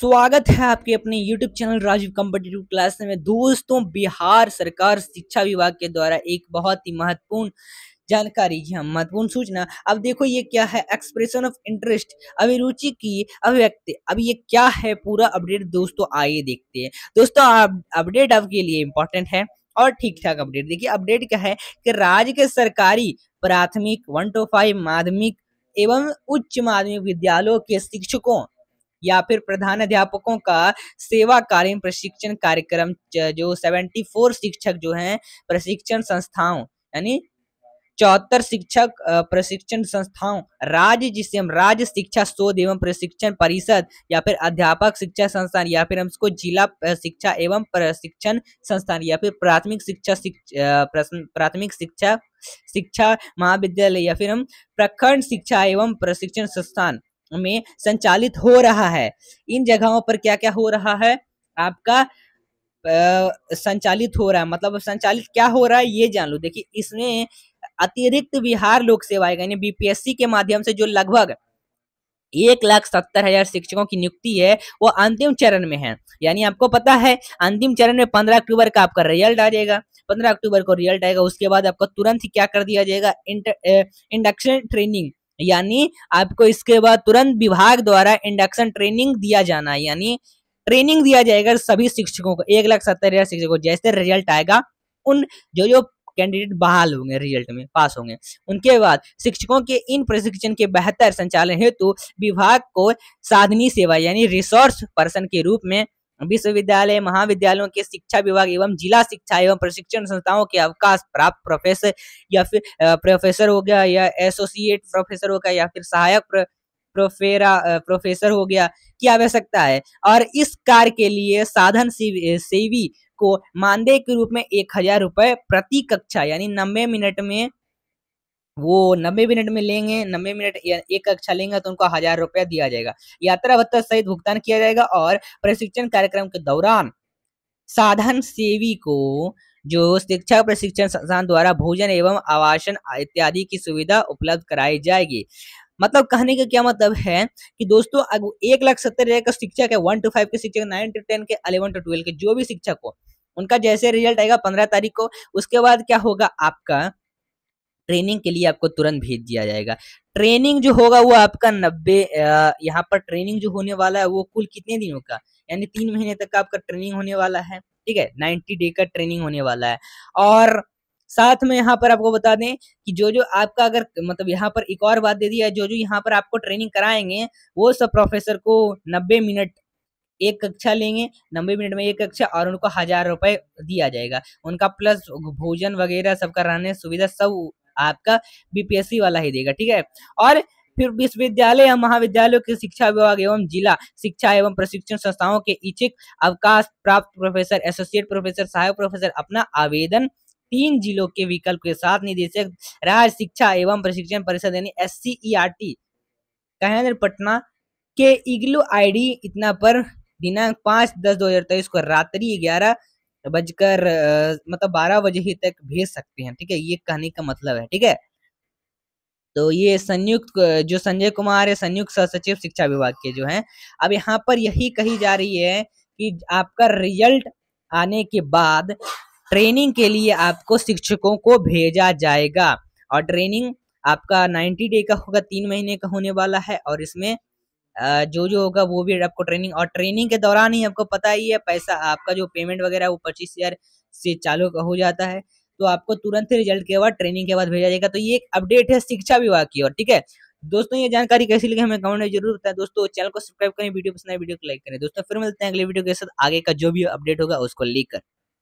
स्वागत है आपके अपने YouTube channel Rajeev competitive class में दोस्तों बिहार सरकार शिक्षा विभाग के द्वारा एक बहुत ही महत्वपूर्ण जानकारी जी हाँ, महत्वपूर्ण सूचना अब देखो ये क्या है एक्सप्रेशन ऑफ इंटरेस्ट अभिरुचि की अभिव्यक्ति अब ये क्या है पूरा अपडेट दोस्तों आइए देखते हैं दोस्तों अपडेट आपके लिए इम्पोर्टेंट है और ठीक ठाक अपडेट देखिए अपडेट क्या है कि राज्य के सरकारी प्राथमिक वन टू फाइव माध्यमिक एवं उच्च माध्यमिक विद्यालयों के शिक्षकों या फिर प्रधान अध्यापकों का सेवाकालीन प्रशिक्षण कार्यक्रम जो 74 शिक्षक जो हैं प्रशिक्षण संस्थाओं यानी चौहत्तर शिक्षक प्रशिक्षण संस्थाओं राज्य जिसे हम राज्य शिक्षा शोध एवं प्रशिक्षण परिषद या फिर अध्यापक शिक्षा संस्थान या फिर हम इसको जिला शिक्षा एवं प्रशिक्षण संस्थान या फिर प्राथमिक शिक्षा प्राथमिक शिक्षा शिक्षा महाविद्यालय या फिर हम प्रखंड शिक्षा एवं प्रशिक्षण संस्थान में संचालित हो रहा है इन जगहों पर क्या क्या हो रहा है आपका आ, संचालित हो रहा है मतलब संचालित क्या हो रहा है ये जान लो देखिए इसमें अतिरिक्त बिहार लोक सेवा यानी बीपीएससी के माध्यम से जो लगभग एक लाख सत्तर हजार शिक्षकों की नियुक्ति है वो अंतिम चरण में है यानी आपको पता है अंतिम चरण में पंद्रह अक्टूबर का आपका रिजल्ट आ जाएगा पंद्रह अक्टूबर को रिजल्ट आएगा उसके बाद आपको तुरंत ही क्या कर दिया जाएगा इंडक्शन ट्रेनिंग यानी आपको इसके बाद तुरंत विभाग द्वारा इंडक्शन ट्रेनिंग दिया जाना है यानी ट्रेनिंग दिया जाएगा सभी शिक्षकों को एक लाख सत्तर हजार शिक्षकों को जैसे रिजल्ट आएगा उन जो जो कैंडिडेट बहाल होंगे रिजल्ट में पास होंगे उनके बाद शिक्षकों के इन प्रशिक्षण के बेहतर संचालन हेतु विभाग को साधनी सेवा यानी रिसोर्स पर्सन के रूप में विश्वविद्यालय महाविद्यालयों के शिक्षा विभाग एवं जिला शिक्षा एवं प्रशिक्षण संस्थाओं के अवकाश प्राप्त प्रोफेसर या फिर प्रोफेसर हो गया या एसोसिएट प्रोफेसर हो गया या फिर सहायक प्रोफेरा प्रोफेसर हो गया की आवश्यकता है और इस कार्य के लिए साधन सेवी को मानदेय के रूप में एक हजार रुपए प्रति कक्षा यानी नब्बे मिनट में वो नब्बे मिनट में लेंगे नब्बे मिनट एक कक्षा लेंगे तो उनको हजार रुपया दिया जाएगा यात्रा भत्ता सहित भुगतान किया जाएगा और प्रशिक्षण कार्यक्रम के दौरान साधन सेवी को जो शिक्षा प्रशिक्षण संस्थान द्वारा भोजन एवं आवासन इत्यादि की सुविधा उपलब्ध कराई जाएगी मतलब कहने का क्या मतलब है कि दोस्तों एक लाख सत्तर हजार का शिक्षक है वन टू फाइव के शिक्षक नाइन टू टेन के अलेवन टू ट्वेल्व के जो भी शिक्षक हो उनका जैसे रिजल्ट आएगा पंद्रह तारीख को उसके बाद क्या होगा आपका ट्रेनिंग के लिए आपको तुरंत भेज दिया जाएगा ट्रेनिंग जो होगा वो आपका नब्बे यहाँ पर ट्रेनिंग जो होने वाला है वो कुल कितने दिनों का यानी तीन महीने तक आपका ट्रेनिंग होने वाला है ठीक है नाइन्टी डे का ट्रेनिंग होने वाला है और साथ में यहाँ पर आपको बता दें कि जो जो आपका अगर मतलब यहाँ पर एक और बात दे दी है जो जो यहाँ पर आपको ट्रेनिंग कराएंगे वो सब प्रोफेसर को नब्बे मिनट एक कक्षा लेंगे नब्बे मिनट में एक कक्षा और उनको हजार रुपए दिया जाएगा उनका प्लस भोजन वगैरह सबका रहने सुविधा सब आपका बीपीएससी वाला ही देगा ठीक है और फिर विश्वविद्यालय एवं महाविद्यालयों के शिक्षा विभाग एवं जिला शिक्षा एवं प्रशिक्षण संस्थाओं के इच्छिक अवकाश प्राप्त प्रोफेसर एसोसिएट प्रोफेसर सहायक प्रोफेसर अपना आवेदन तीन जिलों के विकल्प के साथ निदेशक राज्य शिक्षा एवं प्रशिक्षण परिषद यानी S C E R T कहेंद्र पटना के इग्लू आईडी इतना पर दिनांक पांच दस दो हजार तेईस को रात्रि ग्यारह बजकर मतलब बारह बजे ही तक भेज सकते हैं ठीक है ये कहने का मतलब है ठीक है तो ये संयुक्त जो संजय कुमार है संयुक्त सचिव शिक्षा विभाग के जो हैं अब यहाँ पर यही कही जा रही है कि आपका रिजल्ट आने के बाद ट्रेनिंग के लिए आपको शिक्षकों को भेजा जाएगा और ट्रेनिंग आपका 90 डे का होगा तीन महीने का होने वाला है और इसमें जो जो होगा वो भी आपको ट्रेनिंग और ट्रेनिंग के दौरान ही आपको पता ही है पैसा आपका जो पेमेंट वगैरह वो पच्चीस हज़ार से चालू हो जाता है तो आपको तुरंत ही रिजल्ट के बाद ट्रेनिंग के बाद भेजा जाएगा तो ये एक अपडेट है शिक्षा विभाग की और ठीक है दोस्तों ये जानकारी कैसी लगी हमें कमेंट में जरूर बताएं दोस्तों चैनल को सब्सक्राइब करें वीडियो पसंद आए वीडियो को लाइक करें दोस्तों फिर मिलते हैं अगले वीडियो के साथ आगे का जो भी अपडेट होगा उसको लिख कर